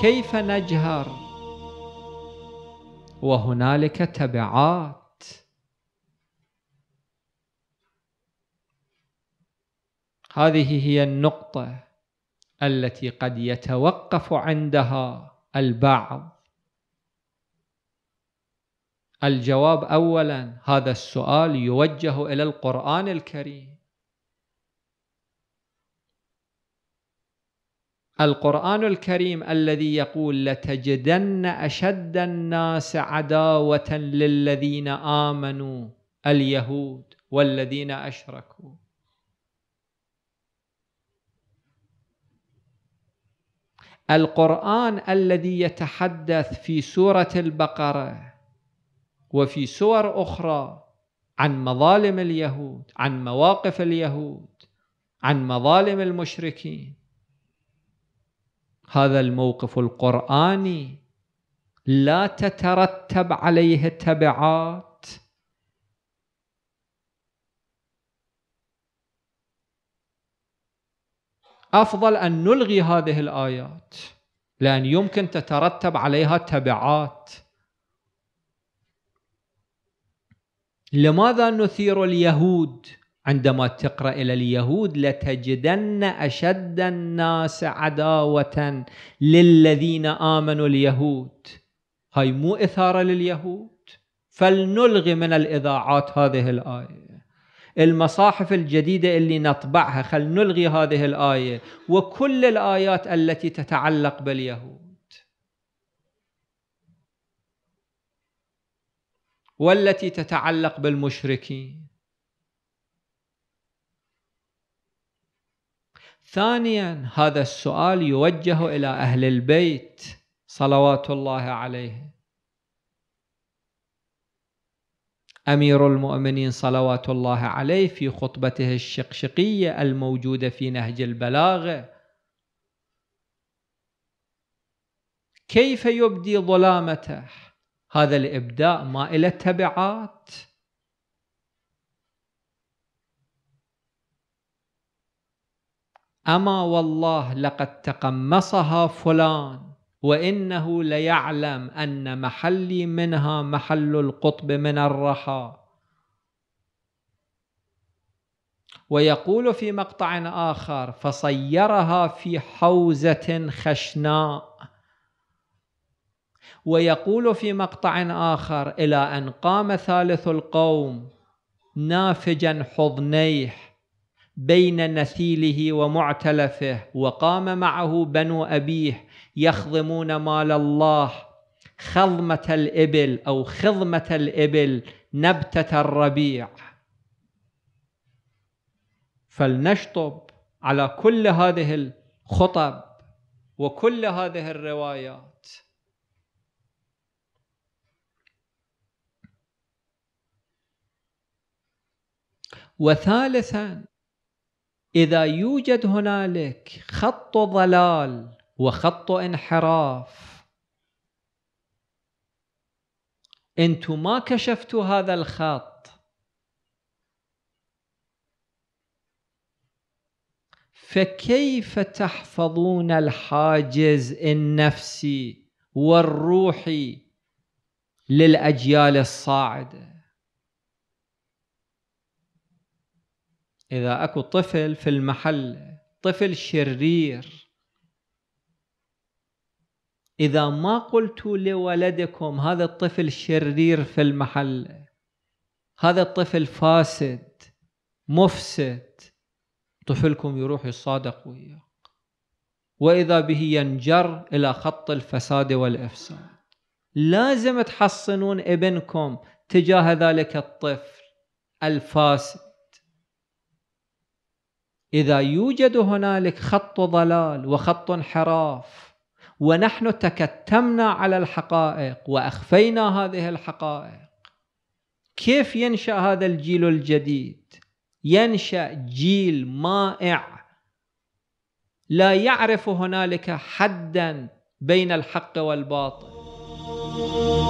كيف نجهر وهنالك تبعات هذه هي النقطة التي قد يتوقف عندها البعض الجواب أولا هذا السؤال يوجه إلى القرآن الكريم القرآن الكريم الذي يقول لتجدن أشد الناس عداوة للذين آمنوا اليهود والذين أشركوا القرآن الذي يتحدث في سورة البقرة وفي سور أخرى عن مظالم اليهود عن مواقف اليهود عن مظالم المشركين هذا الموقف القرآني لا تترتب عليه تبعات أفضل أن نلغي هذه الآيات لأن يمكن تترتب عليها تبعات لماذا نثير اليهود؟ عندما تقرأ إلى اليهود لتجدن أشد الناس عداوة للذين آمنوا اليهود هاي مو إثارة لليهود فلنلغي من الإذاعات هذه الآية المصاحف الجديدة اللي نطبعها خل نلغي هذه الآية وكل الآيات التي تتعلق باليهود والتي تتعلق بالمشركين ثانيا هذا السؤال يوجه إلى أهل البيت صلوات الله عليه أمير المؤمنين صلوات الله عليه في خطبته الشقشقية الموجودة في نهج البلاغة كيف يبدي ظلامته هذا الإبداء ما إلى تبعات أما والله لقد تقمصها فلان وإنه ليعلم أن محلي منها محل القطب من الرحى ويقول في مقطع آخر فصيرها في حوزة خشناء ويقول في مقطع آخر إلى أن قام ثالث القوم نافجا حضنيه بين نثيله ومعتلفه وقام معه بنو أبيه يخضمون مال الله خضمة الإبل أو خضمة الإبل نبتة الربيع فلنشطب على كل هذه الخطب وكل هذه الروايات وثالثا إذا يوجد هنالك خط ضلال وخط انحراف أنتم ما كشفتوا هذا الخط فكيف تحفظون الحاجز النفسي والروحي للأجيال الصاعده إذا أكو طفل في المحل طفل شرير إذا ما قلت لولدكم هذا الطفل شرير في المحل هذا الطفل فاسد مفسد طفلكم يروح يصادق وياك وإذا به ينجر إلى خط الفساد والإفساد لازم تحصنون ابنكم تجاه ذلك الطفل الفاسد إذا يوجد هنالك خط ضلال وخط انحراف ونحن تكتمنا على الحقائق وأخفينا هذه الحقائق كيف ينشأ هذا الجيل الجديد؟ ينشأ جيل مائع لا يعرف هنالك حدا بين الحق والباطل